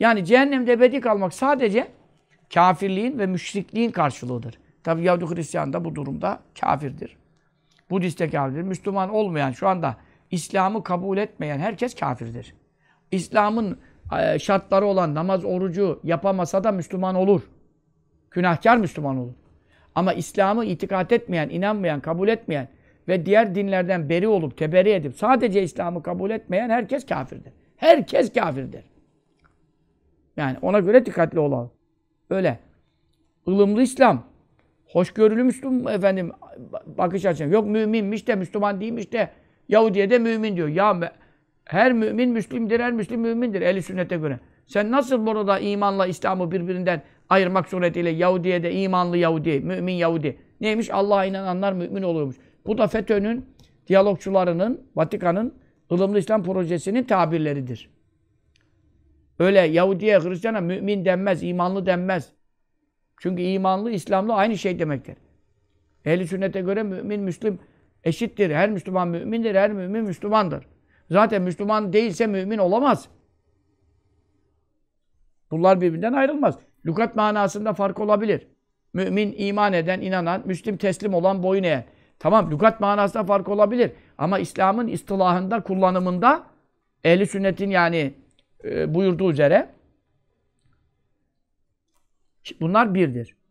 Yani cehennemde ebedi kalmak sadece kafirliğin ve müşrikliğin karşılığıdır. Tabi Yahudi Hristiyan da bu durumda kafirdir. Budist de kafirdir. Müslüman olmayan, şu anda İslam'ı kabul etmeyen herkes kafirdir. İslam'ın e, şartları olan namaz, orucu yapamasa da Müslüman olur. Günahkar Müslüman olur. Ama İslam'ı itikat etmeyen, inanmayan, kabul etmeyen ve diğer dinlerden beri olup, teberi edip sadece İslam'ı kabul etmeyen herkes kafirdir. Herkes kafirdir. Yani ona göre dikkatli olalım. Öyle. ılımlı İslam. Hoşgörülü Müslüman efendim bakış açım. Yok müminmiş de Müslüman değilmiş de Yahudiye de mümin diyor. Ya her mümin Müslimdir, her Müslim mümindir eli sünnete göre. Sen nasıl burada imanla İslam'ı birbirinden ayırmak suretiyle Yahudiye de imanlı Yahudi, mümin Yahudi. Neymiş? Allah'a inananlar mümin oluyormuş. Bu da FETÖ'nün, diyalogçularının, Vatikan'ın ılımlı İslam projesinin tabirleridir. Öyle Yahudi'ye, Hristiyan'a mümin denmez, imanlı denmez. Çünkü imanlı, İslamlı aynı şey demektir. Ehli sünnete göre mümin, Müslüm eşittir. Her Müslüman mümindir, her mümin Müslümandır. Zaten Müslüman değilse mümin olamaz. Bunlar birbirinden ayrılmaz. Lukat manasında fark olabilir. Mümin iman eden, inanan, Müslüm teslim olan, boyun eğen. Tamam lukat manasında fark olabilir. Ama İslam'ın istilahında, kullanımında ehli sünnetin yani e, buyurduğu üzere bunlar birdir.